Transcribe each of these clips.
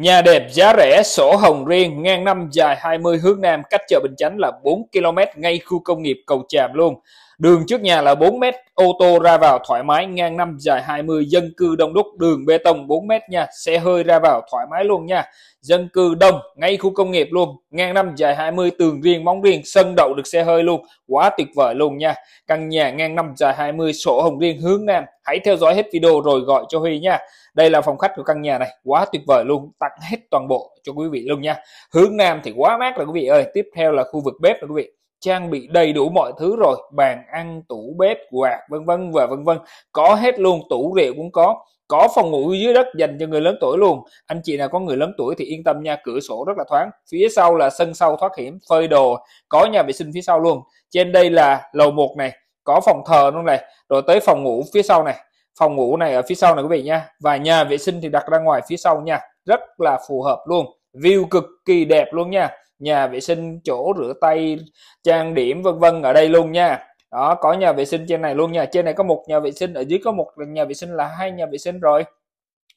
Nhà đẹp giá rẻ, sổ hồng riêng, ngang năm dài 20 hướng Nam, cách chợ Bình Chánh là 4 km ngay khu công nghiệp Cầu Tràm luôn. Đường trước nhà là 4 mét, ô tô ra vào thoải mái ngang năm dài 20, dân cư đông đúc, đường bê tông 4 mét nha, xe hơi ra vào thoải mái luôn nha. Dân cư đông, ngay khu công nghiệp luôn, ngang năm dài 20, tường riêng, móng riêng, sân đậu được xe hơi luôn, quá tuyệt vời luôn nha. Căn nhà ngang năm dài 20, sổ hồng riêng hướng nam, hãy theo dõi hết video rồi gọi cho Huy nha. Đây là phòng khách của căn nhà này, quá tuyệt vời luôn, tặng hết toàn bộ cho quý vị luôn nha. Hướng nam thì quá mát rồi quý vị ơi, tiếp theo là khu vực bếp rồi quý vị trang bị đầy đủ mọi thứ rồi bàn ăn tủ bếp quạt vân vân và vân vân có hết luôn tủ rượu cũng có có phòng ngủ dưới đất dành cho người lớn tuổi luôn anh chị nào có người lớn tuổi thì yên tâm nha cửa sổ rất là thoáng phía sau là sân sau thoát hiểm phơi đồ có nhà vệ sinh phía sau luôn trên đây là lầu 1 này có phòng thờ luôn này rồi tới phòng ngủ phía sau này phòng ngủ này ở phía sau này quý vị nha và nhà vệ sinh thì đặt ra ngoài phía sau nha rất là phù hợp luôn view cực kỳ đẹp luôn nha nhà vệ sinh chỗ rửa tay trang điểm vân vân ở đây luôn nha đó có nhà vệ sinh trên này luôn nha trên này có một nhà vệ sinh ở dưới có một nhà vệ sinh là hai nhà vệ sinh rồi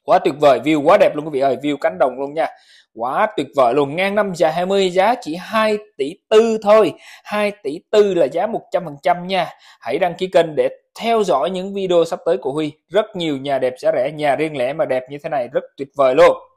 quá tuyệt vời view quá đẹp luôn quý vị ơi view cánh đồng luôn nha quá tuyệt vời luôn ngang năm dài 20 giá chỉ 2 tỷ tư thôi 2 tỷ tư là giá 100% nha hãy đăng ký kênh để theo dõi những video sắp tới của Huy rất nhiều nhà đẹp giá rẻ nhà riêng lẻ mà đẹp như thế này rất tuyệt vời luôn